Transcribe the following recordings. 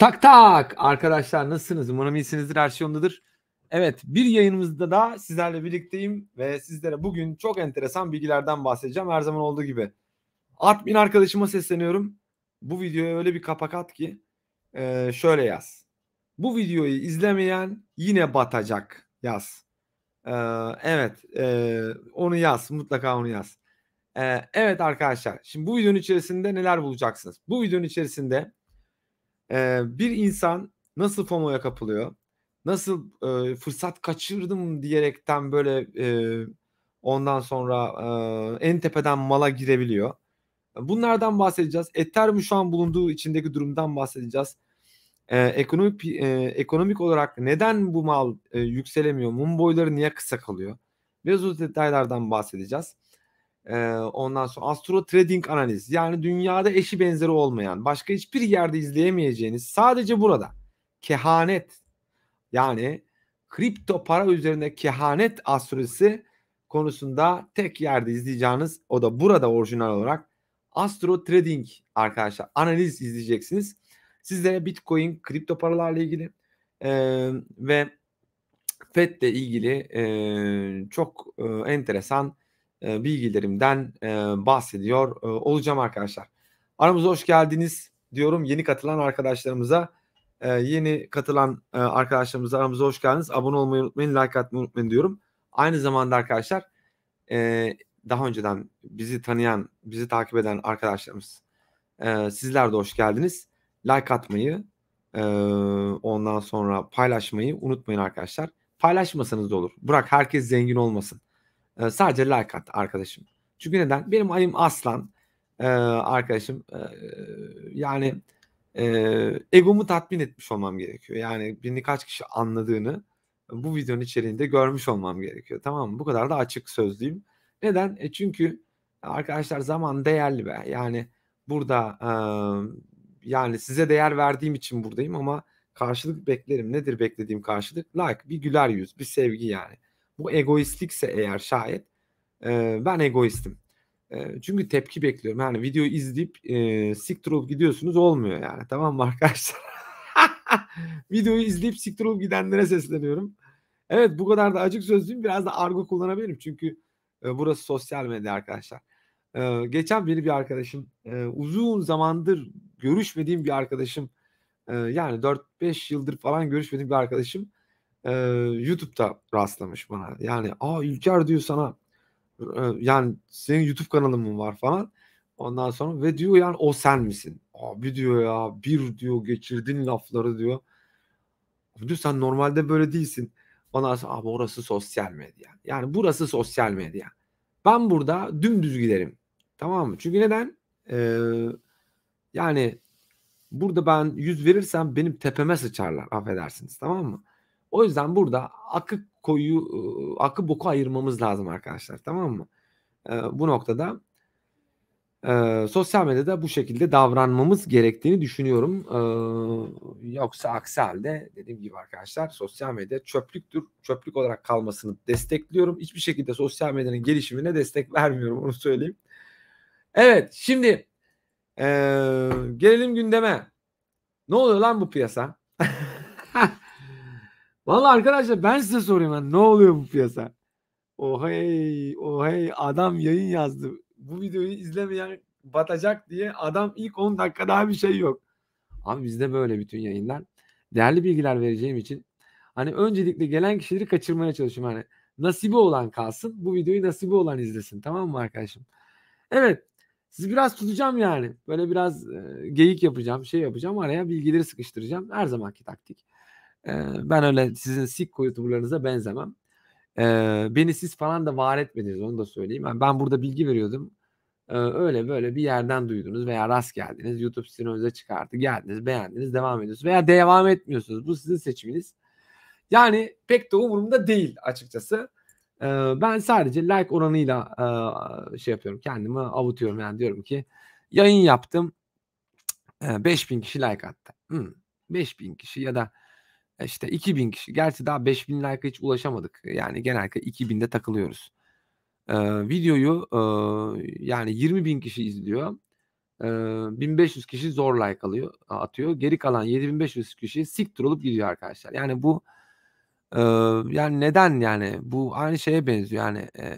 Tak tak arkadaşlar nasılsınız? Umarım iyisinizdir her şey yolundadır. Evet bir yayınımızda da sizlerle birlikteyim ve sizlere bugün çok enteresan bilgilerden bahsedeceğim her zaman olduğu gibi. Admin arkadaşıma sesleniyorum. Bu videoya öyle bir kapak at ki e, şöyle yaz. Bu videoyu izlemeyen yine batacak yaz. E, evet e, onu yaz mutlaka onu yaz. evet arkadaşlar şimdi bu videonun içerisinde neler bulacaksınız? Bu videonun içerisinde e, bir insan nasıl FOMO'ya kapılıyor? Nasıl e, fırsat kaçırdım diyerekten böyle e, ondan sonra e, en tepeden mala girebiliyor. Bunlardan bahsedeceğiz. Ethereum şu an bulunduğu içindeki durumdan bahsedeceğiz. E, ekonomik e, ekonomik olarak neden bu mal e, yükselemiyor? Mum boyları niye kısa kalıyor? Biraz o detaylardan bahsedeceğiz ondan sonra Astro Trading Analiz yani dünyada eşi benzeri olmayan başka hiçbir yerde izleyemeyeceğiniz sadece burada kehanet yani kripto para üzerinde kehanet astrolojisi konusunda tek yerde izleyeceğiniz o da burada orijinal olarak Astro Trading arkadaşlar analiz izleyeceksiniz. Sizlere Bitcoin kripto paralarla ilgili e, ve FED'le ilgili e, çok e, enteresan e, bilgilerimden e, bahsediyor e, olacağım arkadaşlar. Aramıza hoş geldiniz diyorum yeni katılan arkadaşlarımıza. yeni katılan e, arkadaşlarımıza aramıza hoş geldiniz. Abone olmayı unutmayın, like atmayı unutmayın diyorum. Aynı zamanda arkadaşlar daha önceden bizi tanıyan, bizi takip eden arkadaşlarımız e, sizler de hoş geldiniz. Like atmayı, ondan sonra paylaşmayı unutmayın arkadaşlar. Paylaşmasanız da olur. Bırak herkes zengin olmasın. E, sadece like at arkadaşım. Çünkü neden? Benim ayım aslan e, arkadaşım. E, yani e, egomu tatmin etmiş olmam gerekiyor. Yani beni kaç kişi anladığını bu videonun içeriğinde görmüş olmam gerekiyor. Tamam mı? Bu kadar da açık sözlüyüm. Neden? E çünkü arkadaşlar zaman değerli be. Yani burada e, yani size değer verdiğim için buradayım ama karşılık beklerim. Nedir beklediğim karşılık? Like, bir güler yüz, bir sevgi yani. Bu egoistlikse eğer şayet e, ben egoistim. E, çünkü tepki bekliyorum. Yani videoyu izleyip e, siktir olup gidiyorsunuz olmuyor yani. Tamam mı arkadaşlar? videoyu izleyip siktir olup gidenlere sesleniyorum. Evet bu kadar da acık sözlüyüm. Biraz da argo kullanabilirim. Çünkü e, burası sosyal medya arkadaşlar. E, geçen beni bir arkadaşım e, uzun zamandır görüşmediğim bir arkadaşım e, yani 4-5 yıldır falan görüşmediğim bir arkadaşım e, YouTube'da rastlamış bana. Yani aa Ülker diyor sana e, yani senin YouTube kanalın mı var falan. Ondan sonra ve diyor yani o sen misin? Abi diyor ya bir diyor geçirdin lafları diyor. Diyor sen normalde böyle değilsin. Ondan sonra abi orası sosyal medya. Yani burası sosyal medya. Ben burada dümdüz giderim. Tamam mı? Çünkü neden? Ee, yani burada ben yüz verirsem benim tepeme sıçarlar. Affedersiniz tamam mı? O yüzden burada akı koyu, akı boku ayırmamız lazım arkadaşlar tamam mı? E, bu noktada e, sosyal medyada bu şekilde davranmamız gerektiğini düşünüyorum. E, yoksa aksi halde dediğim gibi arkadaşlar sosyal medya çöplüktür. Çöplük olarak kalmasını destekliyorum. Hiçbir şekilde sosyal medyanın gelişimine destek vermiyorum onu söyleyeyim. Evet şimdi e, gelelim gündeme. Ne oluyor lan bu piyasa? Vallahi arkadaşlar ben size soruyorum yani ne oluyor bu piyasa? Oh hey, oh hey adam yayın yazdı. Bu videoyu izlemeyen batacak diye adam ilk 10 dakika daha bir şey yok. Abi bizde böyle bütün yayınlar. Değerli bilgiler vereceğim için hani öncelikle gelen kişileri kaçırmaya çalışıyorum. Hani nasibi olan kalsın. Bu videoyu nasibi olan izlesin. Tamam mı arkadaşım? Evet. Sizi biraz tutacağım yani. Böyle biraz e, geyik yapacağım, şey yapacağım. Araya bilgileri sıkıştıracağım. Her zamanki taktik ben öyle sizin sik youtuberlarınıza benzemem. E, beni siz falan da var etmediniz onu da söyleyeyim. Yani ben burada bilgi veriyordum. E, öyle böyle bir yerden duydunuz veya rast geldiniz. YouTube sizin önünüze çıkarttı. Geldiniz beğendiniz devam ediyorsunuz. Veya devam etmiyorsunuz. Bu sizin seçiminiz. Yani pek de umurumda değil açıkçası. Ee, ben sadece like oranıyla e, şey yapıyorum. Kendimi avutuyorum yani diyorum ki yayın yaptım. E, 5000 kişi like attı. Hmm, 5000 kişi ya da e, işte 2000 kişi. Gerçi daha 5000 like'a hiç ulaşamadık. Yani genellikle 2000'de takılıyoruz. Ee, videoyu e, yani 20 bin kişi izliyor. Ee, 1500 kişi zor like alıyor, atıyor. Geri kalan 7500 kişi siktir olup gidiyor arkadaşlar. Yani bu e, yani neden yani bu aynı şeye benziyor yani e,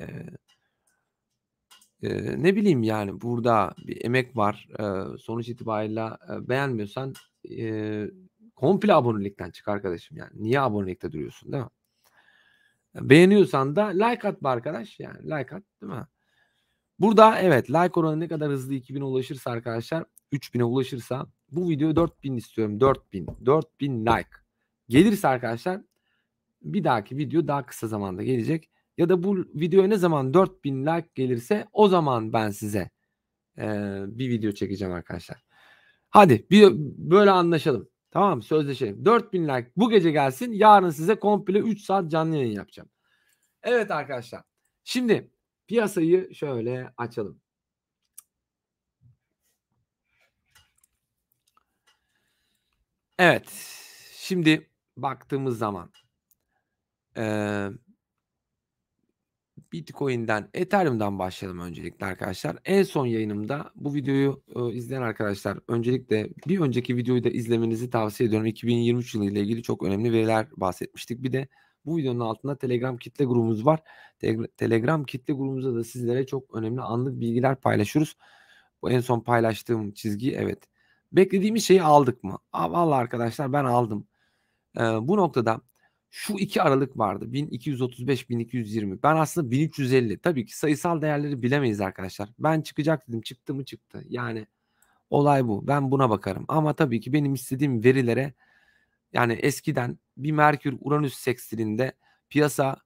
e, ne bileyim yani burada bir emek var. E, sonuç itibariyle e, beğenmiyorsan e, Komple abonelikten çık arkadaşım yani. Niye abonelikte duruyorsun değil mi? Beğeniyorsan da like at be arkadaş yani like at değil mi? Burada evet like oranı ne kadar hızlı 2000 ulaşırsa arkadaşlar 3000'e ulaşırsa bu videoya 4000 istiyorum 4000 4000 like gelirse arkadaşlar bir dahaki video daha kısa zamanda gelecek ya da bu videoya ne zaman 4000 like gelirse o zaman ben size e, bir video çekeceğim arkadaşlar. Hadi bir, böyle anlaşalım. Tamam sözleşelim. 4000 like bu gece gelsin. Yarın size komple 3 saat canlı yayın yapacağım. Evet arkadaşlar. Şimdi piyasayı şöyle açalım. Evet. Şimdi baktığımız zaman ee, Bitcoin'den, Ethereum'dan başlayalım öncelikle arkadaşlar. En son yayınımda bu videoyu e, izleyen arkadaşlar öncelikle bir önceki videoyu da izlemenizi tavsiye ediyorum. 2023 yılı ile ilgili çok önemli veriler bahsetmiştik. Bir de bu videonun altında Telegram kitle grubumuz var. Te- Telegram kitle grubumuzda da sizlere çok önemli anlık bilgiler paylaşıyoruz. Bu en son paylaştığım çizgi evet. Beklediğimiz şeyi aldık mı? Aa, vallahi arkadaşlar ben aldım. Ee, bu noktada şu iki aralık vardı. 1235-1220. Ben aslında 1350. Tabii ki sayısal değerleri bilemeyiz arkadaşlar. Ben çıkacak dedim. Çıktı mı çıktı. Yani olay bu. Ben buna bakarım. Ama tabii ki benim istediğim verilere yani eskiden bir Merkür Uranüs seksilinde piyasa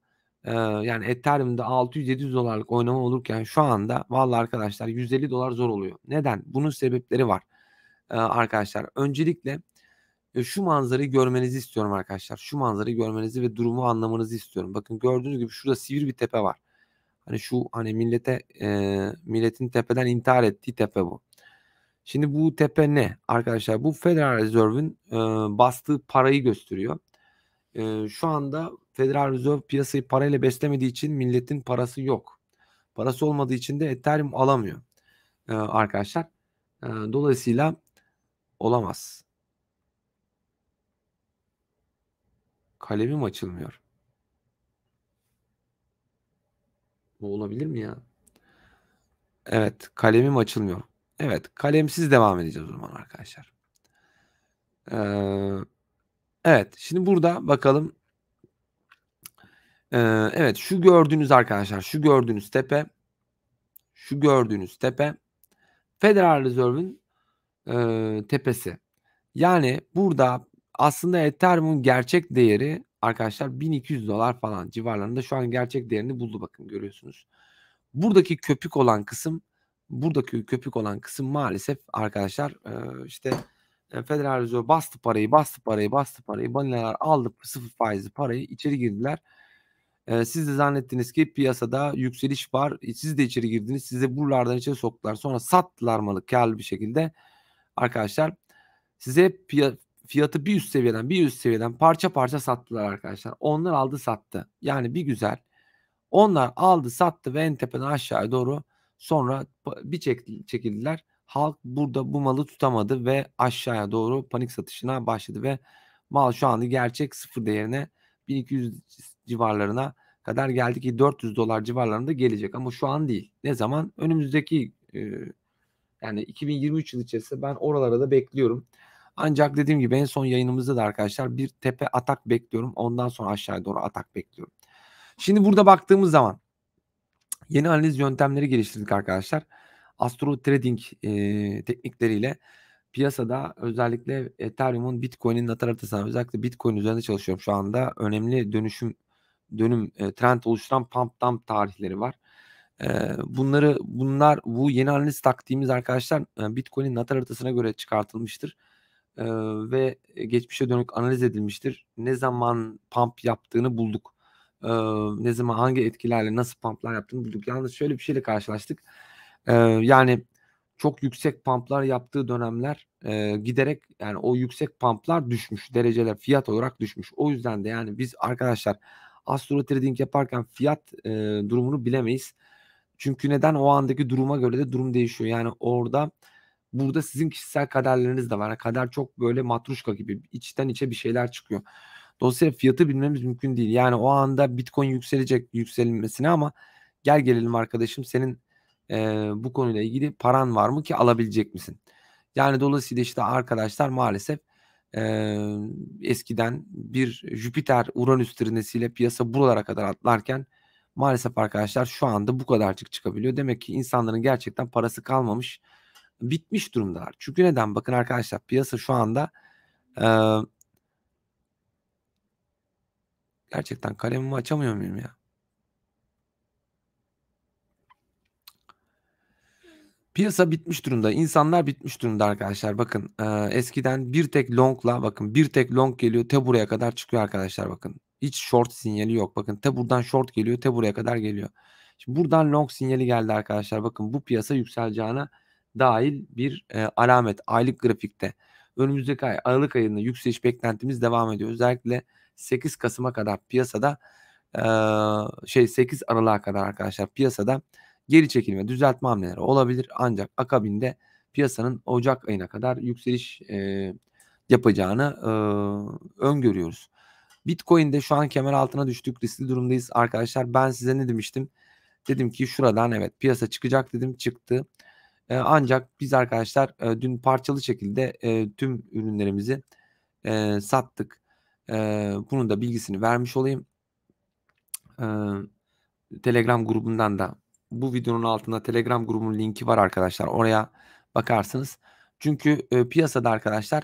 e, yani Ethereum'da 600-700 dolarlık oynama olurken şu anda vallahi arkadaşlar 150 dolar zor oluyor. Neden? Bunun sebepleri var. E, arkadaşlar öncelikle şu manzarayı görmenizi istiyorum arkadaşlar. Şu manzarayı görmenizi ve durumu anlamanızı istiyorum. Bakın gördüğünüz gibi şurada sivri bir tepe var. Hani şu hani millete e, milletin tepeden intihar ettiği tepe bu. Şimdi bu tepe ne arkadaşlar? Bu Federal Reserve'in e, bastığı parayı gösteriyor. E, şu anda Federal Reserve piyasayı parayla beslemediği için milletin parası yok. Parası olmadığı için de Ethereum alamıyor e, arkadaşlar. E, dolayısıyla olamaz. Kalemim açılmıyor. Bu olabilir mi ya? Evet kalemim açılmıyor. Evet kalemsiz devam edeceğiz o zaman arkadaşlar. Ee, evet şimdi burada bakalım. Ee, evet şu gördüğünüz arkadaşlar şu gördüğünüz tepe şu gördüğünüz tepe Federal Reserve'ın e, tepesi. Yani burada aslında Ethereum'un gerçek değeri arkadaşlar 1200 dolar falan civarlarında şu an gerçek değerini buldu bakın görüyorsunuz. Buradaki köpük olan kısım buradaki köpük olan kısım maalesef arkadaşlar işte Federal Reserve bastı parayı bastı parayı bastı parayı baniler aldı sıfır faizli parayı içeri girdiler. siz de zannettiniz ki piyasada yükseliş var. E, siz de içeri girdiniz. Size buralardan içeri soktular. Sonra sattılar malı kel bir şekilde. Arkadaşlar size piya fiyatı bir üst seviyeden bir üst seviyeden parça parça sattılar arkadaşlar. Onlar aldı sattı. Yani bir güzel. Onlar aldı sattı ve en tepeden aşağıya doğru sonra bir çekildiler. Halk burada bu malı tutamadı ve aşağıya doğru panik satışına başladı ve mal şu anda gerçek sıfır değerine 1200 civarlarına kadar geldi ki 400 dolar civarlarında gelecek ama şu an değil. Ne zaman? Önümüzdeki e, yani 2023 yıl içerisinde ben oralara da bekliyorum. Ancak dediğim gibi en son yayınımızda da arkadaşlar bir tepe atak bekliyorum. Ondan sonra aşağıya doğru atak bekliyorum. Şimdi burada baktığımız zaman yeni analiz yöntemleri geliştirdik arkadaşlar. Astro Trading e, teknikleriyle piyasada özellikle Ethereum'un Bitcoin'in lateral özellikle Bitcoin üzerinde çalışıyorum şu anda. Önemli dönüşüm dönüm e, trend oluşturan pump dump tarihleri var. E, bunları bunlar bu yeni analiz taktiğimiz arkadaşlar e, Bitcoin'in lateral göre çıkartılmıştır e, ve geçmişe dönük analiz edilmiştir. Ne zaman pump yaptığını bulduk. E, ne zaman hangi etkilerle nasıl pumplar yaptığını bulduk. Yalnız şöyle bir şeyle karşılaştık. E, yani çok yüksek pumplar yaptığı dönemler e, giderek yani o yüksek pumplar düşmüş dereceler fiyat olarak düşmüş. O yüzden de yani biz arkadaşlar astro trading yaparken fiyat e, durumunu bilemeyiz. Çünkü neden o andaki duruma göre de durum değişiyor. Yani orada burada sizin kişisel kaderleriniz de var. kader çok böyle matruşka gibi içten içe bir şeyler çıkıyor. Dolayısıyla fiyatı bilmemiz mümkün değil. Yani o anda Bitcoin yükselecek yükselmesine ama gel gelelim arkadaşım senin e, bu konuyla ilgili paran var mı ki alabilecek misin? Yani dolayısıyla işte arkadaşlar maalesef e, eskiden bir Jüpiter Uranüs trinesiyle piyasa buralara kadar atlarken maalesef arkadaşlar şu anda bu kadarcık çıkabiliyor. Demek ki insanların gerçekten parası kalmamış bitmiş durumdalar. Çünkü neden? Bakın arkadaşlar piyasa şu anda e, gerçekten kalemimi açamıyor muyum ya? Piyasa bitmiş durumda. İnsanlar bitmiş durumda arkadaşlar. Bakın e, eskiden bir tek longla bakın bir tek long geliyor te buraya kadar çıkıyor arkadaşlar bakın. Hiç short sinyali yok. Bakın te buradan short geliyor te buraya kadar geliyor. Şimdi buradan long sinyali geldi arkadaşlar. Bakın bu piyasa yükseleceğine dahil bir e, alamet aylık grafikte. Önümüzdeki ay Aralık ayında yükseliş beklentimiz devam ediyor. Özellikle 8 Kasım'a kadar piyasada e, şey 8 Aralık'a kadar arkadaşlar piyasada geri çekilme, düzeltme hamleleri olabilir. Ancak akabinde piyasanın Ocak ayına kadar yükseliş e, yapacağını e, öngörüyoruz. Bitcoin'de şu an kemer altına düştük riskli durumdayız arkadaşlar. Ben size ne demiştim? Dedim ki şuradan evet piyasa çıkacak dedim çıktı. E, ancak biz arkadaşlar e, dün parçalı şekilde e, tüm ürünlerimizi e, sattık. E, bunun da bilgisini vermiş olayım. E, Telegram grubundan da bu videonun altında Telegram grubunun linki var arkadaşlar. Oraya bakarsınız. Çünkü e, piyasada arkadaşlar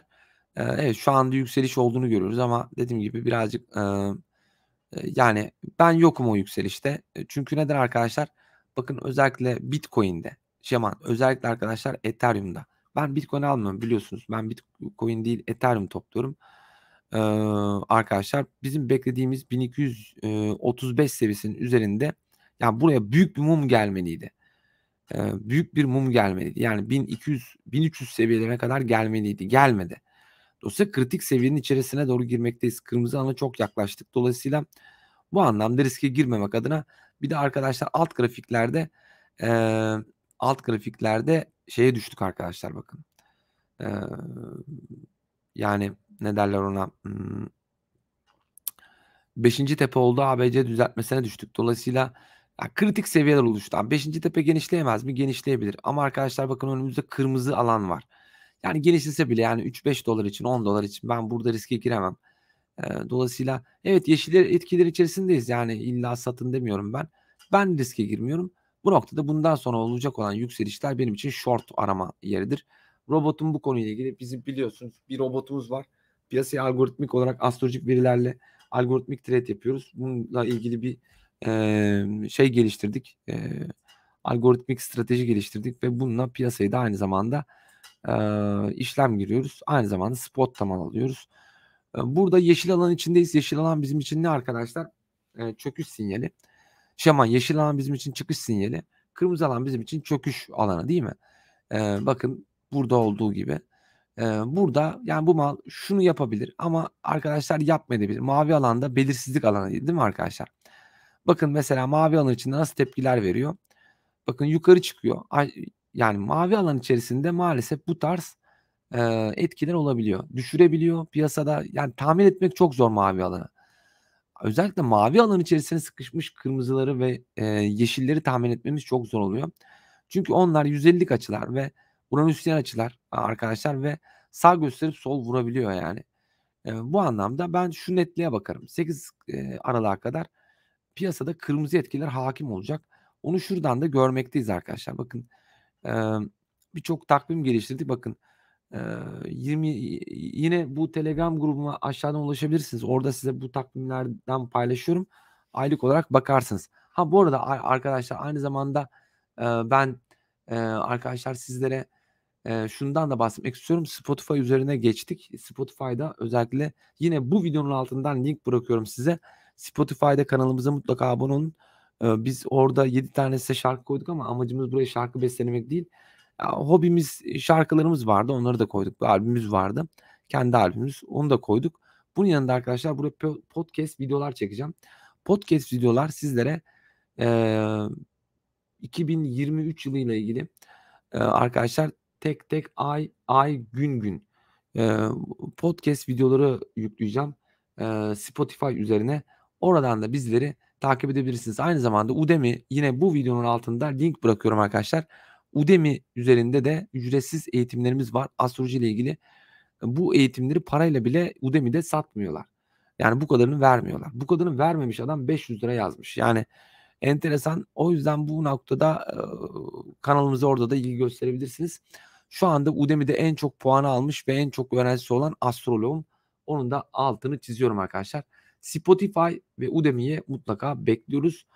e, evet şu anda yükseliş olduğunu görüyoruz ama dediğim gibi birazcık e, yani ben yokum o yükselişte. Çünkü neden arkadaşlar? Bakın özellikle Bitcoin'de şeman. Özellikle arkadaşlar Ethereum'da. Ben Bitcoin almıyorum biliyorsunuz. Ben Bitcoin değil Ethereum topluyorum. Ee, arkadaşlar bizim beklediğimiz 1235 seviyesinin üzerinde yani buraya büyük bir mum gelmeliydi. Ee, büyük bir mum gelmeliydi. Yani 1200 1300 seviyelerine kadar gelmeliydi. Gelmedi. Dolayısıyla kritik seviyenin içerisine doğru girmekteyiz. Kırmızı ana çok yaklaştık. Dolayısıyla bu anlamda riske girmemek adına bir de arkadaşlar alt grafiklerde eee alt grafiklerde şeye düştük arkadaşlar bakın. Ee, yani ne derler ona? Hmm, beşinci tepe oldu ABC düzeltmesine düştük. Dolayısıyla ya kritik seviyeler oluştu. Beşinci tepe genişleyemez mi? Genişleyebilir. Ama arkadaşlar bakın önümüzde kırmızı alan var. Yani genişlese bile yani 3-5 dolar için 10 dolar için ben burada riske giremem. Ee, dolayısıyla evet yeşil etkiler içerisindeyiz. Yani illa satın demiyorum ben. Ben riske girmiyorum. Bu noktada bundan sonra olacak olan yükselişler benim için short arama yeridir. Robotun bu konuyla ilgili bizim biliyorsunuz bir robotumuz var. Piyasaya algoritmik olarak astrolojik verilerle algoritmik trade yapıyoruz. Bununla ilgili bir e, şey geliştirdik. E, algoritmik strateji geliştirdik ve bununla piyasaya da aynı zamanda e, işlem giriyoruz. Aynı zamanda spot tamam alıyoruz. E, burada yeşil alan içindeyiz. Yeşil alan bizim için ne arkadaşlar? E, çöküş sinyali. Şaman yeşil alan bizim için çıkış sinyali. Kırmızı alan bizim için çöküş alanı değil mi? Ee, bakın burada olduğu gibi. Ee, burada yani bu mal şunu yapabilir ama arkadaşlar yapmayabilir. Mavi alanda belirsizlik alanı değil mi arkadaşlar? Bakın mesela mavi alan içinde nasıl tepkiler veriyor? Bakın yukarı çıkıyor. Yani mavi alan içerisinde maalesef bu tarz e, etkiler olabiliyor. Düşürebiliyor piyasada. Yani tahmin etmek çok zor mavi alanı özellikle mavi alan içerisine sıkışmış kırmızıları ve e, yeşilleri tahmin etmemiz çok zor oluyor. Çünkü onlar 150'lik açılar ve Uranüsyen açılar arkadaşlar ve sağ gösterip sol vurabiliyor yani. E, bu anlamda ben şu netliğe bakarım. 8 e, Aralık'a kadar piyasada kırmızı etkiler hakim olacak. Onu şuradan da görmekteyiz arkadaşlar. Bakın e, birçok takvim geliştirdik. Bakın 20 yine bu Telegram grubuma aşağıdan ulaşabilirsiniz. Orada size bu takvimlerden paylaşıyorum. Aylık olarak bakarsınız. Ha bu arada arkadaşlar aynı zamanda ben arkadaşlar sizlere şundan da bahsetmek istiyorum. Spotify üzerine geçtik. Spotify'da özellikle yine bu videonun altından link bırakıyorum size. Spotify'da kanalımıza mutlaka abone olun. biz orada 7 tane size şarkı koyduk ama amacımız buraya şarkı beslemek değil hobimiz, e, şarkılarımız vardı. Onları da koyduk. Bir albümümüz vardı. Kendi albümümüz. Onu da koyduk. Bunun yanında arkadaşlar burada podcast videolar çekeceğim. Podcast videolar sizlere e, 2023 yılıyla ilgili e, arkadaşlar tek tek ay ay gün gün e, podcast videoları yükleyeceğim. E, Spotify üzerine. Oradan da bizleri takip edebilirsiniz. Aynı zamanda Udemy yine bu videonun altında link bırakıyorum arkadaşlar. Udemy üzerinde de ücretsiz eğitimlerimiz var astroloji ile ilgili. E, bu eğitimleri parayla bile Udemy'de satmıyorlar. Yani bu kadarını vermiyorlar. Bu kadarını vermemiş adam 500 lira yazmış. Yani enteresan. O yüzden bu noktada e, kanalımıza orada da ilgi gösterebilirsiniz. Şu anda Udemy'de en çok puanı almış ve en çok öğrencisi olan astroloğum. Onun da altını çiziyorum arkadaşlar. Spotify ve Udemy'ye mutlaka bekliyoruz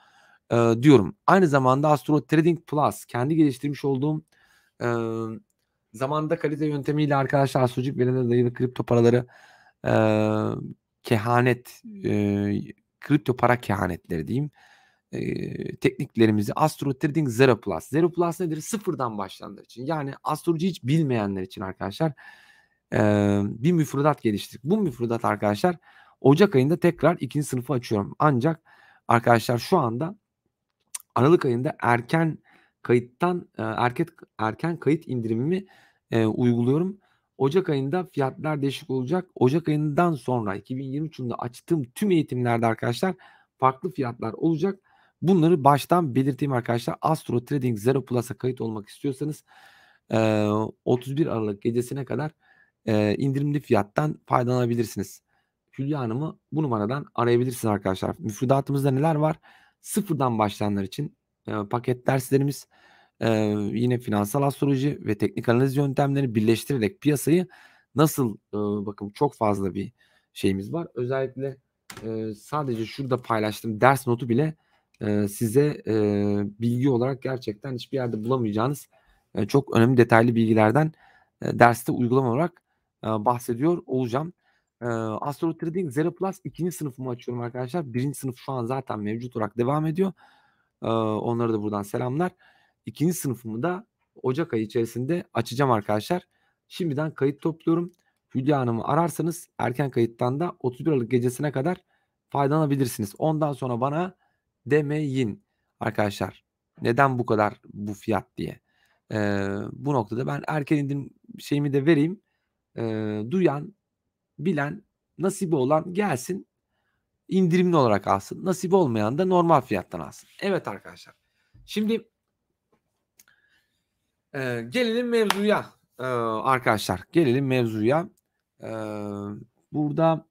e, diyorum. Aynı zamanda Astro Trading Plus kendi geliştirmiş olduğum e, zamanda kalite yöntemiyle arkadaşlar astrolojik verilere dayalı kripto paraları e, kehanet e, kripto para kehanetleri diyeyim e, tekniklerimizi Astro Trading Zero Plus. Zero Plus nedir? Sıfırdan başlayanlar için. Yani astroloji hiç bilmeyenler için arkadaşlar e, bir müfredat geliştirdik. Bu müfredat arkadaşlar Ocak ayında tekrar ikinci sınıfı açıyorum. Ancak arkadaşlar şu anda Aralık ayında erken kayıttan e, erken erken kayıt indirimimi e, uyguluyorum. Ocak ayında fiyatlar değişik olacak. Ocak ayından sonra 2023 yılında açtığım tüm eğitimlerde arkadaşlar farklı fiyatlar olacak. Bunları baştan belirteyim arkadaşlar. Astro Trading Zero Plus'a kayıt olmak istiyorsanız e, 31 Aralık gecesine kadar e, indirimli fiyattan faydalanabilirsiniz. Hülya Hanım'ı bu numaradan arayabilirsiniz arkadaşlar. Müfredatımızda neler var? sıfırdan başlayanlar için e, paket derslerimiz e, yine finansal astroloji ve teknik analiz yöntemlerini birleştirerek piyasayı nasıl e, bakın çok fazla bir şeyimiz var. Özellikle e, sadece şurada paylaştığım ders notu bile e, size e, bilgi olarak gerçekten hiçbir yerde bulamayacağınız e, çok önemli detaylı bilgilerden e, derste uygulama olarak e, bahsediyor olacağım. Ee, Astro Trading Zero Plus ikinci sınıfımı açıyorum arkadaşlar. Birinci sınıf şu an zaten mevcut olarak devam ediyor. Ee, onlara da buradan selamlar. İkinci sınıfımı da Ocak ayı içerisinde açacağım arkadaşlar. Şimdiden kayıt topluyorum. Hülya Hanım'ı ararsanız erken kayıttan da 31 Aralık gecesine kadar faydalanabilirsiniz. Ondan sonra bana demeyin arkadaşlar. Neden bu kadar bu fiyat diye. Ee, bu noktada ben erken indirim şeyimi de vereyim. Ee, duyan bilen nasibi olan gelsin indirimli olarak alsın. Nasibi olmayan da normal fiyattan alsın. Evet arkadaşlar. Şimdi e, gelelim mevzuya e, arkadaşlar. Gelelim mevzuya. E, burada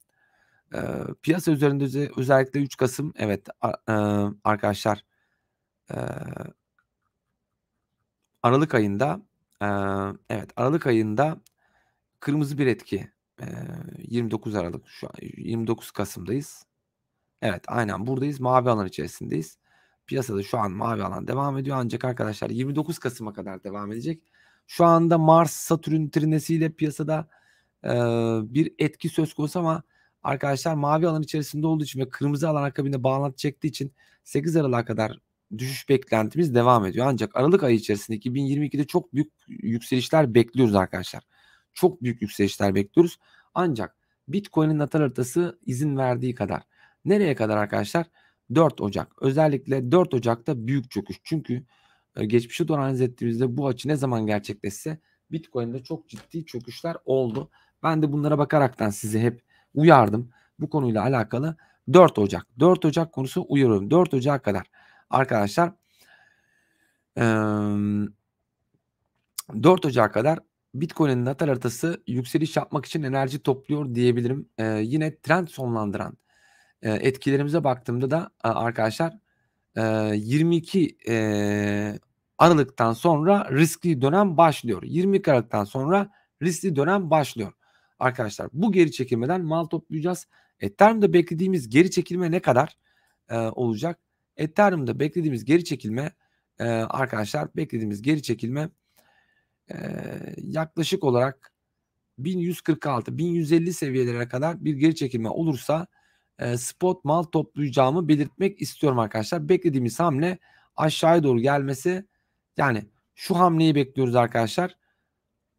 e, piyasa üzerinde özellikle 3 Kasım evet e, arkadaşlar e, Aralık ayında e, evet Aralık ayında kırmızı bir etki 29 Aralık şu an 29 Kasım'dayız. Evet aynen buradayız. Mavi alan içerisindeyiz. Piyasada şu an mavi alan devam ediyor ancak arkadaşlar 29 Kasım'a kadar devam edecek. Şu anda Mars Satürn trinesiyle piyasada e, bir etki söz konusu ama arkadaşlar mavi alan içerisinde olduğu için ve kırmızı alan akabinde bağlantı çektiği için 8 Aralık'a kadar düşüş beklentimiz devam ediyor. Ancak Aralık ayı içerisinde 2022'de çok büyük yükselişler bekliyoruz arkadaşlar çok büyük yükselişler bekliyoruz. Ancak Bitcoin'in natal haritası izin verdiği kadar. Nereye kadar arkadaşlar? 4 Ocak. Özellikle 4 Ocak'ta büyük çöküş. Çünkü e, geçmişi doğru analiz ettiğimizde bu açı ne zaman gerçekleşse Bitcoin'de çok ciddi çöküşler oldu. Ben de bunlara bakaraktan sizi hep uyardım. Bu konuyla alakalı 4 Ocak. 4 Ocak konusu uyarıyorum. 4 Ocak kadar arkadaşlar 4 Ocak kadar Bitcoin'in lateral haritası yükseliş yapmak için enerji topluyor diyebilirim. E, yine trend sonlandıran e, etkilerimize baktığımda da e, arkadaşlar e, 22 e, Aralık'tan sonra riskli dönem başlıyor. 22 Aralık'tan sonra riskli dönem başlıyor. Arkadaşlar bu geri çekilmeden mal toplayacağız. Ethereum'da beklediğimiz geri çekilme ne kadar e, olacak? Ethereum'da beklediğimiz geri çekilme e, arkadaşlar beklediğimiz geri çekilme e, yaklaşık olarak 1146-1150 seviyelere kadar bir geri çekilme olursa e, spot mal toplayacağımı belirtmek istiyorum arkadaşlar. Beklediğimiz hamle aşağıya doğru gelmesi yani şu hamleyi bekliyoruz arkadaşlar.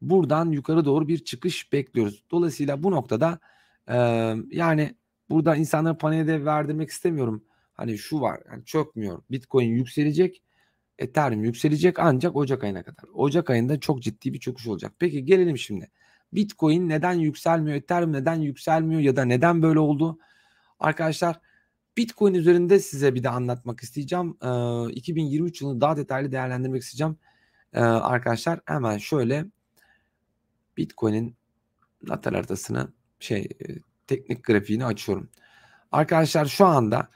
Buradan yukarı doğru bir çıkış bekliyoruz. Dolayısıyla bu noktada e, yani burada insanları paniğe de verdirmek istemiyorum. Hani şu var yani çökmüyor. Bitcoin yükselecek Ethereum yükselecek ancak Ocak ayına kadar. Ocak ayında çok ciddi bir çöküş olacak. Peki gelelim şimdi. Bitcoin neden yükselmiyor? Ethereum neden yükselmiyor ya da neden böyle oldu? Arkadaşlar Bitcoin üzerinde size bir de anlatmak isteyeceğim. Ee, 2023 yılını daha detaylı değerlendirmek isteyeceğim. Ee, arkadaşlar hemen şöyle Bitcoin'in natal haritasını şey teknik grafiğini açıyorum. Arkadaşlar şu anda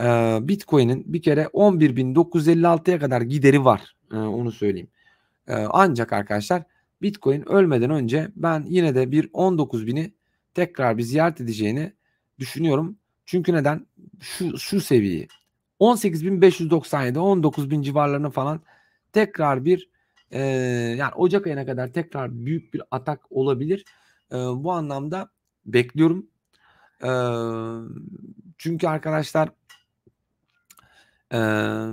e, Bitcoin'in bir kere 11.956'ya kadar gideri var. E, onu söyleyeyim. E, ancak arkadaşlar Bitcoin ölmeden önce ben yine de bir 19.000'i tekrar bir ziyaret edeceğini düşünüyorum. Çünkü neden? Şu, şu seviyeyi 18.597 19.000 civarlarına falan tekrar bir e, yani Ocak ayına kadar tekrar büyük bir atak olabilir. E, bu anlamda bekliyorum. E, çünkü arkadaşlar ee,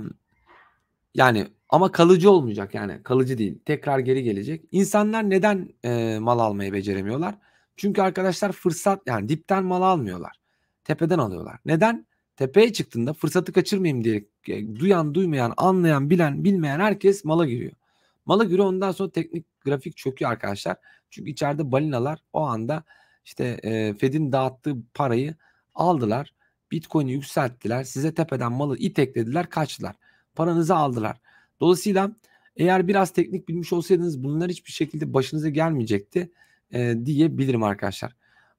yani ama kalıcı olmayacak yani kalıcı değil. Tekrar geri gelecek. İnsanlar neden e, mal almayı beceremiyorlar? Çünkü arkadaşlar fırsat yani dipten mal almıyorlar. Tepeden alıyorlar. Neden? Tepeye çıktığında fırsatı kaçırmayayım diye e, duyan duymayan anlayan bilen bilmeyen herkes mala giriyor. Mala giriyor ondan sonra teknik grafik çöküyor arkadaşlar. Çünkü içeride balinalar o anda işte e, Fed'in dağıttığı parayı aldılar Bitcoin'i yükselttiler. Size tepeden malı iteklediler, kaçtılar. Paranızı aldılar. Dolayısıyla eğer biraz teknik bilmiş olsaydınız bunlar hiçbir şekilde başınıza gelmeyecekti e, diyebilirim arkadaşlar.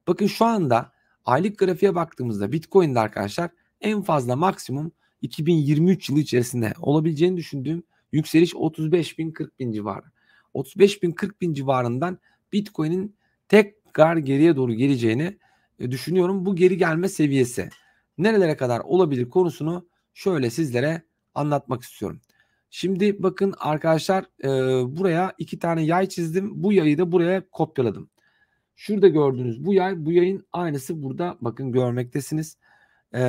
Bakın şu anda aylık grafiğe baktığımızda Bitcoin'de arkadaşlar en fazla maksimum 2023 yılı içerisinde olabileceğini düşündüğüm yükseliş 35 bin 40 bin civarı. 35 bin 40 bin civarından Bitcoin'in tekrar geriye doğru geleceğini e, düşünüyorum. Bu geri gelme seviyesi nerelere kadar olabilir konusunu şöyle sizlere anlatmak istiyorum. Şimdi bakın arkadaşlar e, buraya iki tane yay çizdim. Bu yayı da buraya kopyaladım. Şurada gördüğünüz bu yay bu yayın aynısı burada bakın görmektesiniz. E,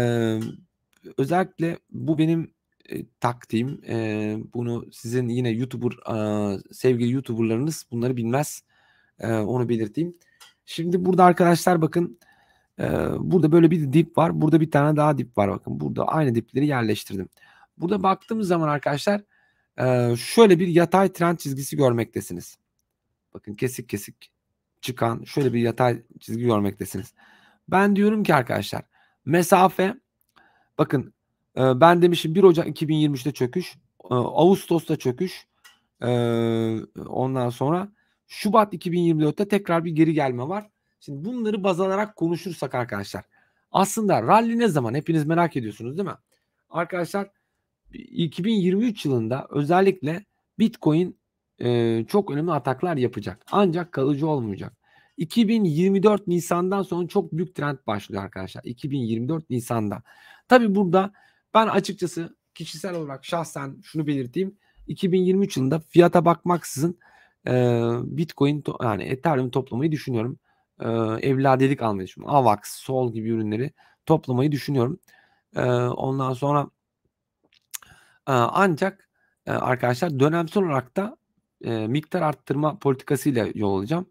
özellikle bu benim e, taktiğim. E, bunu sizin yine YouTuber e, sevgili YouTuberlarınız bunları bilmez. E, onu belirteyim. Şimdi burada arkadaşlar bakın ee, burada böyle bir dip var. Burada bir tane daha dip var. Bakın burada aynı dipleri yerleştirdim. Burada baktığımız zaman arkadaşlar şöyle bir yatay trend çizgisi görmektesiniz. Bakın kesik kesik çıkan şöyle bir yatay çizgi görmektesiniz. Ben diyorum ki arkadaşlar mesafe bakın ben demişim 1 Ocak 2023'te çöküş. Ağustos'ta çöküş. ondan sonra Şubat 2024'te tekrar bir geri gelme var. Şimdi bunları baz alarak konuşursak arkadaşlar. Aslında rally ne zaman? Hepiniz merak ediyorsunuz değil mi? Arkadaşlar 2023 yılında özellikle Bitcoin e, çok önemli ataklar yapacak. Ancak kalıcı olmayacak. 2024 Nisan'dan sonra çok büyük trend başlıyor arkadaşlar. 2024 Nisan'da. Tabi burada ben açıkçası kişisel olarak şahsen şunu belirteyim. 2023 yılında fiyata bakmaksızın e, Bitcoin yani Ethereum toplamayı düşünüyorum e, evladiyelik almayı düşünüyorum. Avax, Sol gibi ürünleri toplamayı düşünüyorum. E, ondan sonra e, ancak e, arkadaşlar dönemsel olarak da e, miktar arttırma politikasıyla yol alacağım.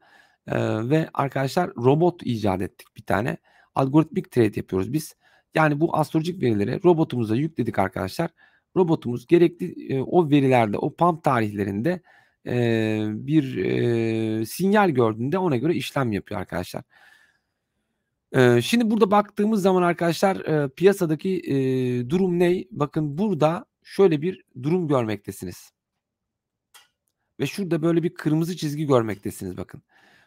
E, ve arkadaşlar robot icat ettik bir tane. Algoritmik trade yapıyoruz biz. Yani bu astrolojik verileri robotumuza yükledik arkadaşlar. Robotumuz gerekli e, o verilerde, o pump tarihlerinde e, bir e, sinyal gördüğünde ona göre işlem yapıyor arkadaşlar. E, şimdi burada baktığımız zaman arkadaşlar e, piyasadaki e, durum ne? Bakın burada şöyle bir durum görmektesiniz. Ve şurada böyle bir kırmızı çizgi görmektesiniz bakın.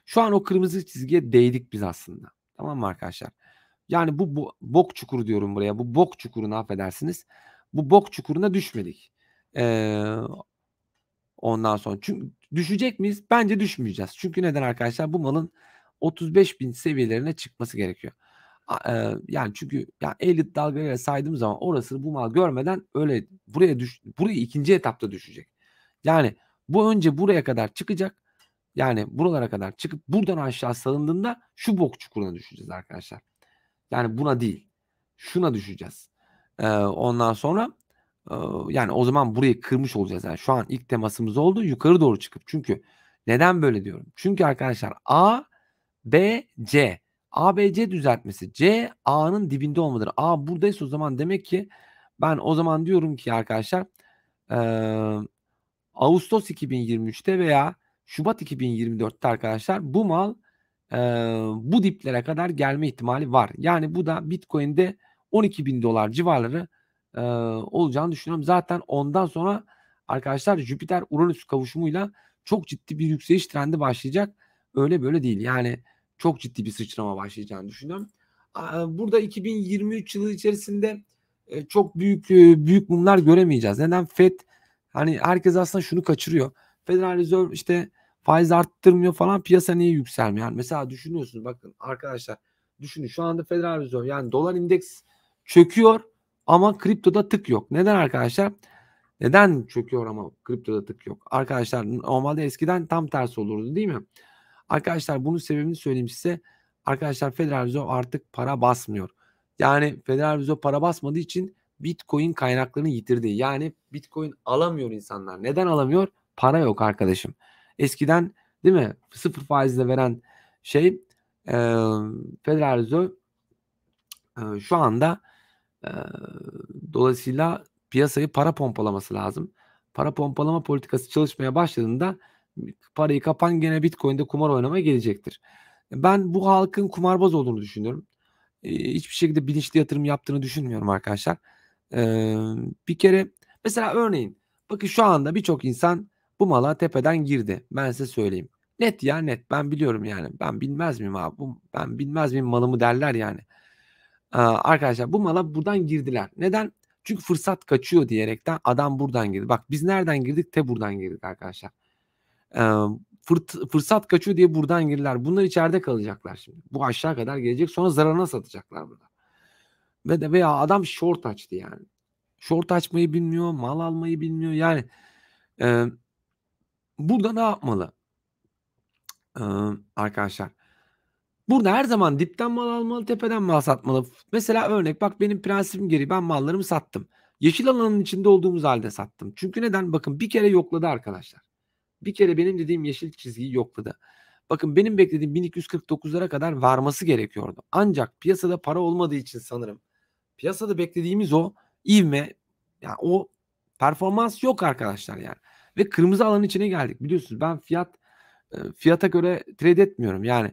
Şu an o kırmızı çizgiye değdik biz aslında. Tamam mı arkadaşlar? Yani bu, bu bok çukuru diyorum buraya. Bu bok çukuruna affedersiniz. Bu bok çukuruna düşmedik. Ee, Ondan sonra çünkü düşecek miyiz? Bence düşmeyeceğiz. Çünkü neden arkadaşlar? Bu malın 35 bin seviyelerine çıkması gerekiyor. E, yani çünkü yani elit dalgalarıyla saydığım zaman orası bu mal görmeden öyle buraya düş buraya ikinci etapta düşecek. Yani bu önce buraya kadar çıkacak. Yani buralara kadar çıkıp buradan aşağı salındığında şu bok çukuruna düşeceğiz arkadaşlar. Yani buna değil. Şuna düşeceğiz. Ee, ondan sonra yani o zaman burayı kırmış olacağız. Yani şu an ilk temasımız oldu. Yukarı doğru çıkıp çünkü neden böyle diyorum? Çünkü arkadaşlar A, B, C. A, B, C düzeltmesi. C, A'nın dibinde olmadır. A buradaysa o zaman demek ki ben o zaman diyorum ki arkadaşlar e, Ağustos 2023'te veya Şubat 2024'te arkadaşlar bu mal e, bu diplere kadar gelme ihtimali var. Yani bu da Bitcoin'de 12 bin dolar civarları e, olacağını düşünüyorum. Zaten ondan sonra arkadaşlar Jüpiter-Uranüs kavuşumuyla çok ciddi bir yükseliş trendi başlayacak. Öyle böyle değil. Yani çok ciddi bir sıçrama başlayacağını düşünüyorum. E, burada 2023 yılı içerisinde e, çok büyük e, büyük mumlar göremeyeceğiz. Neden? Fed hani herkes aslında şunu kaçırıyor. Federal Reserve işte faiz arttırmıyor falan piyasa niye yükselmiyor? Yani mesela düşünüyorsunuz bakın arkadaşlar düşünün şu anda Federal Reserve yani dolar indeks çöküyor ama kriptoda tık yok. Neden arkadaşlar? Neden çöküyor ama kriptoda tık yok? Arkadaşlar normalde eskiden tam tersi olurdu değil mi? Arkadaşlar bunun sebebini söyleyeyim size. Arkadaşlar Federal Reserve artık para basmıyor. Yani Federal Reserve para basmadığı için Bitcoin kaynaklarını yitirdi. Yani Bitcoin alamıyor insanlar. Neden alamıyor? Para yok arkadaşım. Eskiden değil mi? Sıfır faizle veren şey e, Federal Reserve e, şu anda dolayısıyla piyasayı para pompalaması lazım. Para pompalama politikası çalışmaya başladığında parayı kapan gene Bitcoin'de kumar oynamaya gelecektir. Ben bu halkın kumarbaz olduğunu düşünüyorum. hiçbir şekilde bilinçli yatırım yaptığını düşünmüyorum arkadaşlar. bir kere mesela örneğin bakın şu anda birçok insan bu mala tepeden girdi. Ben size söyleyeyim. Net ya net. Ben biliyorum yani. Ben bilmez miyim abi? Ben bilmez miyim malımı derler yani arkadaşlar bu mala buradan girdiler. Neden? Çünkü fırsat kaçıyor diyerekten adam buradan girdi. Bak biz nereden girdik? Te buradan girdik arkadaşlar. Ee, fırt, fırsat kaçıyor diye buradan girdiler. Bunlar içeride kalacaklar şimdi. Bu aşağı kadar gelecek. Sonra zarana satacaklar burada. Ve de veya adam short açtı yani. Short açmayı bilmiyor, mal almayı bilmiyor. Yani e, burada ne yapmalı? Ee, arkadaşlar Burada her zaman dipten mal almalı, tepeden mal satmalı. Mesela örnek bak benim prensibim geri ben mallarımı sattım. Yeşil alanın içinde olduğumuz halde sattım. Çünkü neden? Bakın bir kere yokladı arkadaşlar. Bir kere benim dediğim yeşil çizgiyi yokladı. Bakın benim beklediğim 1249'lara kadar varması gerekiyordu. Ancak piyasada para olmadığı için sanırım. Piyasada beklediğimiz o ivme yani o performans yok arkadaşlar yani. Ve kırmızı alanın içine geldik. Biliyorsunuz ben fiyat e, fiyata göre trade etmiyorum. Yani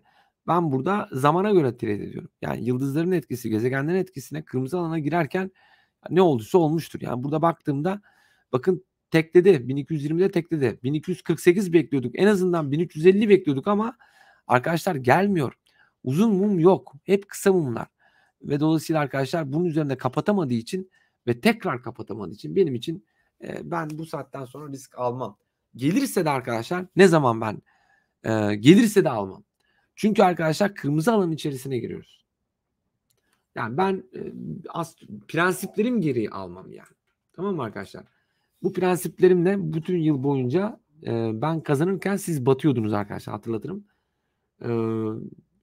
ben burada zamana göre trade ediyorum. Yani yıldızların etkisi, gezegenlerin etkisine kırmızı alana girerken ne olduysa olmuştur. Yani burada baktığımda bakın tekledi. 1220'de tekledi. 1248 bekliyorduk. En azından 1350 bekliyorduk ama arkadaşlar gelmiyor. Uzun mum yok. Hep kısa mumlar. Ve dolayısıyla arkadaşlar bunun üzerinde kapatamadığı için ve tekrar kapatamadığı için benim için e, ben bu saatten sonra risk almam. Gelirse de arkadaşlar ne zaman ben e, gelirse de almam. Çünkü arkadaşlar kırmızı alanın içerisine giriyoruz. Yani ben e, as, prensiplerim geri almam yani. Tamam mı arkadaşlar? Bu prensiplerimle bütün yıl boyunca e, ben kazanırken siz batıyordunuz arkadaşlar hatırlatırım. E,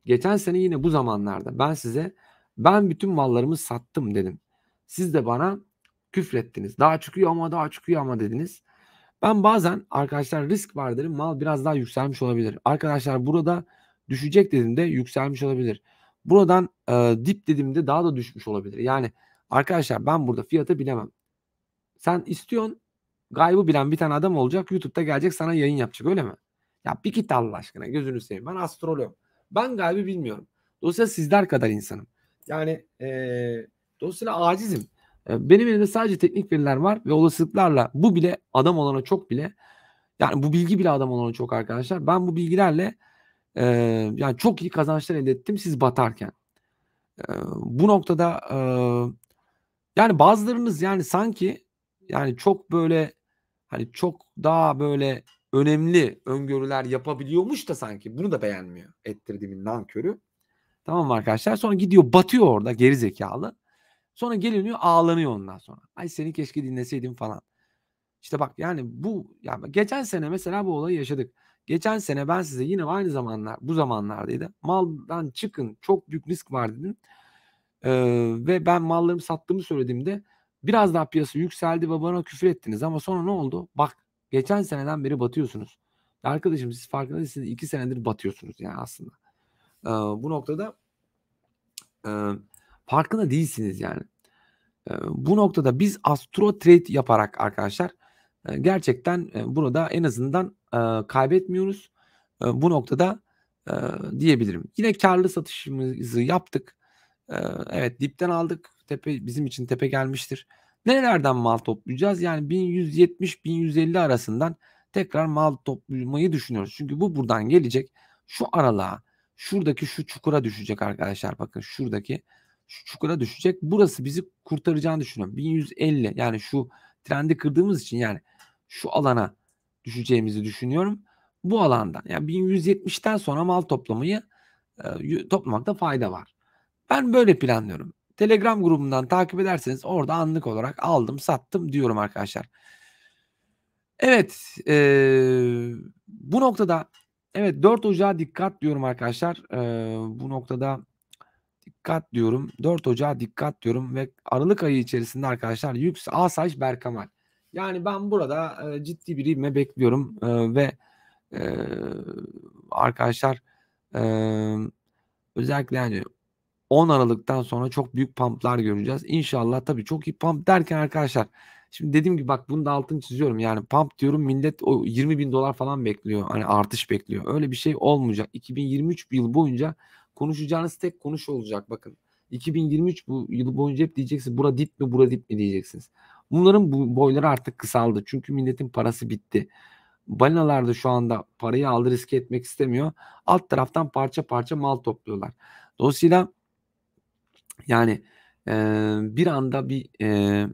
geçen sene yine bu zamanlarda ben size ben bütün mallarımı sattım dedim. Siz de bana küfrettiniz. Daha çıkıyor ama daha çıkıyor ama dediniz. Ben bazen arkadaşlar risk vardır, mal biraz daha yükselmiş olabilir. Arkadaşlar burada düşecek dedim de yükselmiş olabilir. Buradan e, dip dediğimde daha da düşmüş olabilir. Yani arkadaşlar ben burada fiyatı bilemem. Sen istiyorsun gaybı bilen bir tane adam olacak. YouTube'da gelecek sana yayın yapacak öyle mi? Ya bir git Allah aşkına gözünü seveyim. Ben astroloğum. Ben gaybı bilmiyorum. Dolayısıyla sizler kadar insanım. Yani e, dolayısıyla acizim. E, benim elimde sadece teknik veriler var ve olasılıklarla bu bile adam olana çok bile yani bu bilgi bile adam olana çok arkadaşlar. Ben bu bilgilerle e, yani çok iyi kazançlar elde ettim siz batarken. E, bu noktada e, yani bazılarınız yani sanki yani çok böyle hani çok daha böyle önemli öngörüler yapabiliyormuş da sanki bunu da beğenmiyor ettirdiğimin nankörü. Tamam mı arkadaşlar? Sonra gidiyor batıyor orada geri zekalı. Sonra geliniyor ağlanıyor ondan sonra. Ay seni keşke dinleseydim falan. İşte bak yani bu yani geçen sene mesela bu olayı yaşadık. Geçen sene ben size yine aynı zamanlar bu zamanlardaydı. Maldan çıkın çok büyük risk var dedim. Ee, ve ben mallarımı sattığımı söylediğimde biraz daha piyasa yükseldi ve bana küfür ettiniz. Ama sonra ne oldu? Bak geçen seneden beri batıyorsunuz. Arkadaşım siz farkında değilsiniz. iki senedir batıyorsunuz yani aslında. Ee, bu noktada e, farkında değilsiniz yani. E, bu noktada biz astro trade yaparak arkadaşlar gerçekten bunu da en azından kaybetmiyoruz. Bu noktada diyebilirim. Yine karlı satışımızı yaptık. Evet dipten aldık. Tepe bizim için tepe gelmiştir. Nerelerden mal toplayacağız? Yani 1170-1150 arasından tekrar mal toplamayı düşünüyoruz. Çünkü bu buradan gelecek. Şu aralığa, şuradaki şu çukura düşecek arkadaşlar. Bakın şuradaki şu çukura düşecek. Burası bizi kurtaracağını düşünüyorum. 1150 yani şu trendi kırdığımız için yani şu alana düşeceğimizi düşünüyorum. Bu alandan yani 1170'ten sonra mal toplamayı e, toplamakta fayda var. Ben böyle planlıyorum. Telegram grubundan takip ederseniz orada anlık olarak aldım sattım diyorum arkadaşlar. Evet e, bu noktada evet 4 Ocağı dikkat diyorum arkadaşlar. E, bu noktada dikkat diyorum. 4 Ocağı dikkat diyorum ve Aralık ayı içerisinde arkadaşlar Yüks Asayiş Berkamal. Yani ben burada e, ciddi bir ivme bekliyorum e, ve e, arkadaşlar e, özellikle yani 10 Aralık'tan sonra çok büyük pumplar göreceğiz. İnşallah tabii çok iyi pump derken arkadaşlar şimdi dediğim gibi bak bunu da altını çiziyorum. Yani pump diyorum millet o 20 bin dolar falan bekliyor. Hani artış bekliyor. Öyle bir şey olmayacak. 2023 yıl boyunca konuşacağınız tek konuş olacak. Bakın 2023 bu yıl boyunca hep diyeceksiniz bura dip mi bura dip mi diyeceksiniz. Bunların boyları artık kısaldı. Çünkü milletin parası bitti. Balinalar da şu anda parayı aldı riske etmek istemiyor. Alt taraftan parça parça mal topluyorlar. Dolayısıyla yani e, bir anda bir e,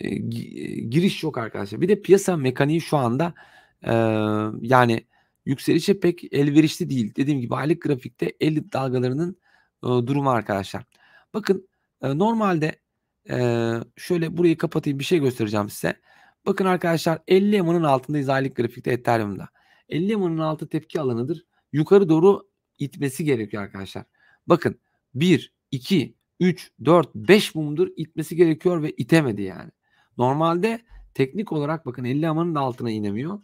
e, giriş yok arkadaşlar. Bir de piyasa mekaniği şu anda e, yani yükselişe pek elverişli değil. Dediğim gibi aylık grafikte 50 dalgalarının e, durumu arkadaşlar. Bakın e, normalde ee, şöyle burayı kapatayım bir şey göstereceğim size. Bakın arkadaşlar 50 EMA'nın altındayız aylık grafikte Ethereum'da. 50 EMA'nın altı tepki alanıdır. Yukarı doğru itmesi gerekiyor arkadaşlar. Bakın 1, 2, 3, 4, 5 mumdur itmesi gerekiyor ve itemedi yani. Normalde teknik olarak bakın 50 EMA'nın altına inemiyor.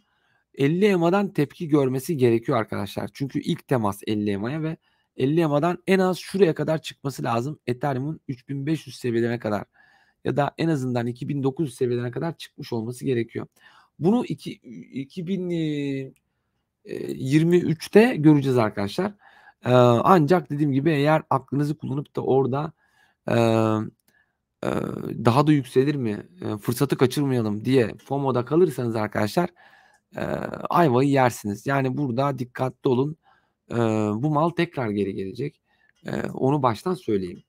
50 EMA'dan tepki görmesi gerekiyor arkadaşlar. Çünkü ilk temas 50 EMA'ya ve 50 en az şuraya kadar çıkması lazım. Ethereum'un 3500 seviyelerine kadar ya da en azından 2900 seviyelerine kadar çıkmış olması gerekiyor. Bunu 2023'te e, e, göreceğiz arkadaşlar. E, ancak dediğim gibi eğer aklınızı kullanıp da orada daha da yükselir mi, fırsatı kaçırmayalım diye FOMO'da kalırsanız arkadaşlar e, ayvayı yersiniz. Yani burada dikkatli olun. E, bu mal tekrar geri gelecek. E, onu baştan söyleyeyim.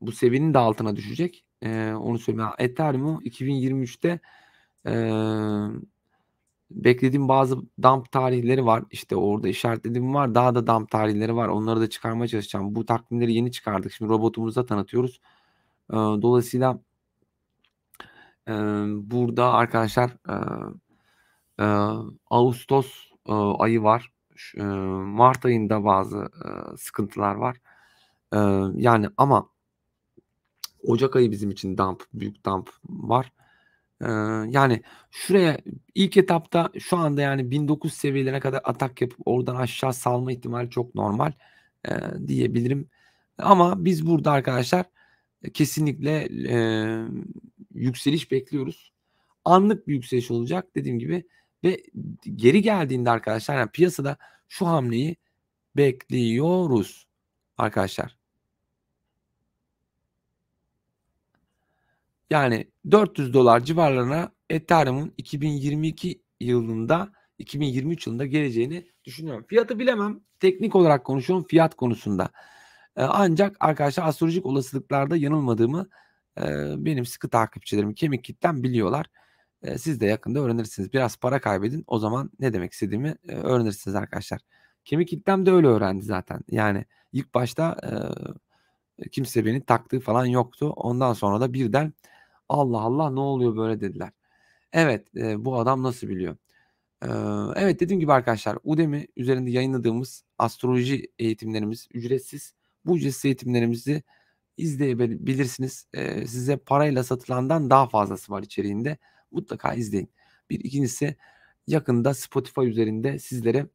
Bu sevinin de altına düşecek. E, onu söyleyeyim. Ethereum 2023'te e, beklediğim bazı dump tarihleri var. İşte orada işaretlediğim var. Daha da dump tarihleri var. Onları da çıkarmaya çalışacağım. Bu takvimleri yeni çıkardık. Şimdi robotumuzu da tanıtıyoruz. E, dolayısıyla e, burada arkadaşlar e, e, Ağustos e, ayı var. Mart ayında bazı sıkıntılar var. yani ama Ocak ayı bizim için dump, büyük dump var. yani şuraya ilk etapta şu anda yani 1900 seviyelerine kadar atak yapıp oradan aşağı salma ihtimali çok normal diyebilirim. Ama biz burada arkadaşlar kesinlikle yükseliş bekliyoruz. Anlık bir yükseliş olacak. Dediğim gibi ve geri geldiğinde arkadaşlar yani piyasada şu hamleyi bekliyoruz arkadaşlar. Yani 400 dolar civarlarına Ethereum'un 2022 yılında 2023 yılında geleceğini düşünüyorum. Fiyatı bilemem. Teknik olarak konuşuyorum fiyat konusunda. Ee, ancak arkadaşlar astrolojik olasılıklarda yanılmadığımı e, benim sıkı takipçilerim kemik kitten biliyorlar siz de yakında öğrenirsiniz. Biraz para kaybedin o zaman ne demek istediğimi öğrenirsiniz arkadaşlar. Kemik itlem de öyle öğrendi zaten. Yani ilk başta kimse beni taktığı falan yoktu. Ondan sonra da birden Allah Allah ne oluyor böyle dediler. Evet bu adam nasıl biliyor? evet dediğim gibi arkadaşlar Udemy üzerinde yayınladığımız astroloji eğitimlerimiz ücretsiz. Bu ücretsiz eğitimlerimizi izleyebilirsiniz. size parayla satılandan daha fazlası var içeriğinde. Mutlaka izleyin. Bir ikincisi yakında Spotify üzerinde sizlere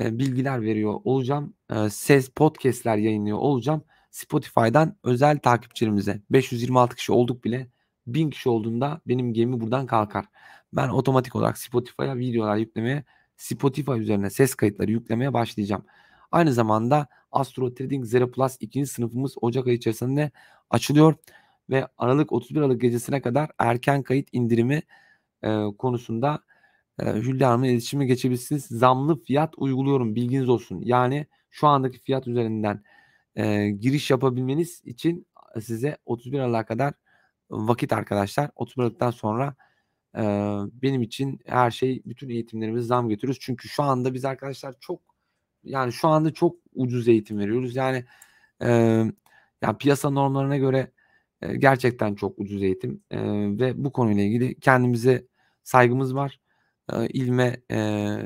e, bilgiler veriyor olacağım. E, ses podcastler yayınlıyor olacağım. Spotify'dan özel takipçilerimize 526 kişi olduk bile 1000 kişi olduğunda benim gemi buradan kalkar. Ben otomatik olarak Spotify'a videolar yüklemeye Spotify üzerine ses kayıtları yüklemeye başlayacağım. Aynı zamanda Astro Trading Zero Plus ikinci sınıfımız Ocak ayı içerisinde açılıyor ve Aralık 31 Aralık gecesine kadar erken kayıt indirimi e, konusunda e, Hülya Hanım'la iletişime geçebilirsiniz. Zamlı fiyat uyguluyorum bilginiz olsun. Yani şu andaki fiyat üzerinden e, giriş yapabilmeniz için size 31 Aralık'a kadar vakit arkadaşlar. 31 Aralık'tan sonra e, benim için her şey bütün eğitimlerimiz zam getiriyoruz. Çünkü şu anda biz arkadaşlar çok yani şu anda çok ucuz eğitim veriyoruz. Yani e, yani piyasa normlarına göre gerçekten çok ucuz eğitim e, ve bu konuyla ilgili kendimize saygımız var. E, ilme e,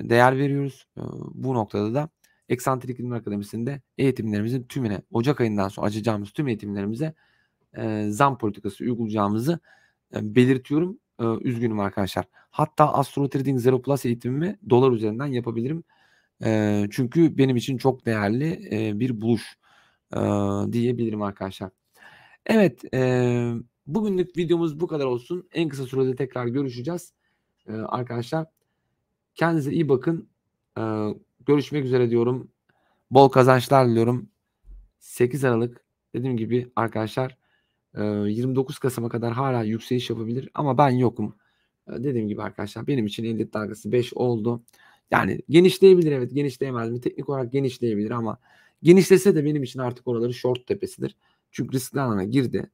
değer veriyoruz. E, bu noktada da Eksantrik İlim Akademisi'nde eğitimlerimizin tümüne, Ocak ayından sonra açacağımız tüm eğitimlerimize e, zam politikası uygulayacağımızı e, belirtiyorum. E, üzgünüm arkadaşlar. Hatta Astro Trading Zero Plus eğitimimi dolar üzerinden yapabilirim. E, çünkü benim için çok değerli e, bir buluş e, diyebilirim arkadaşlar. Evet, e, bugünlük videomuz bu kadar olsun. En kısa sürede tekrar görüşeceğiz. E, arkadaşlar kendinize iyi bakın. E, görüşmek üzere diyorum. Bol kazançlar diliyorum. 8 Aralık dediğim gibi arkadaşlar 29 Kasım'a kadar hala yükseliş yapabilir ama ben yokum. Dediğim gibi arkadaşlar benim için 50 dalgası 5 oldu. Yani genişleyebilir evet genişleyemez mi? Teknik olarak genişleyebilir ama genişlese de benim için artık oraları short tepesidir. Çünkü riskli alana girdi.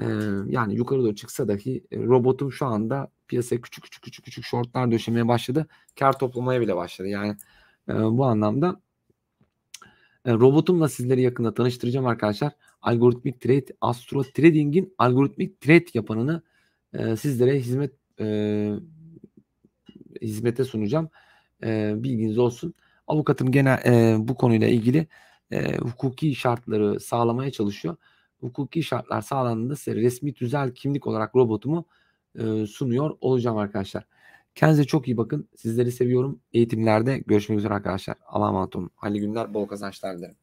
E, yani yukarı doğru çıksa dahi e, robotum şu anda piyasaya küçük küçük küçük küçük shortlar döşemeye başladı. Kar toplamaya bile başladı. Yani e, bu anlamda e, robotumla sizleri yakında tanıştıracağım arkadaşlar. Algoritmik Trade, Astro Trading'in algoritmik trade yapanını e, sizlere hizmet e, hizmete sunacağım. E, bilginiz olsun. Avukatım gene e, bu konuyla ilgili e, hukuki şartları sağlamaya çalışıyor hukuki şartlar sağlandığında size resmi tüzel kimlik olarak robotumu e, sunuyor olacağım arkadaşlar. Kendinize çok iyi bakın. Sizleri seviyorum. Eğitimlerde görüşmek üzere arkadaşlar. Allah'a emanet olun. Hayırlı günler, bol kazançlar dilerim.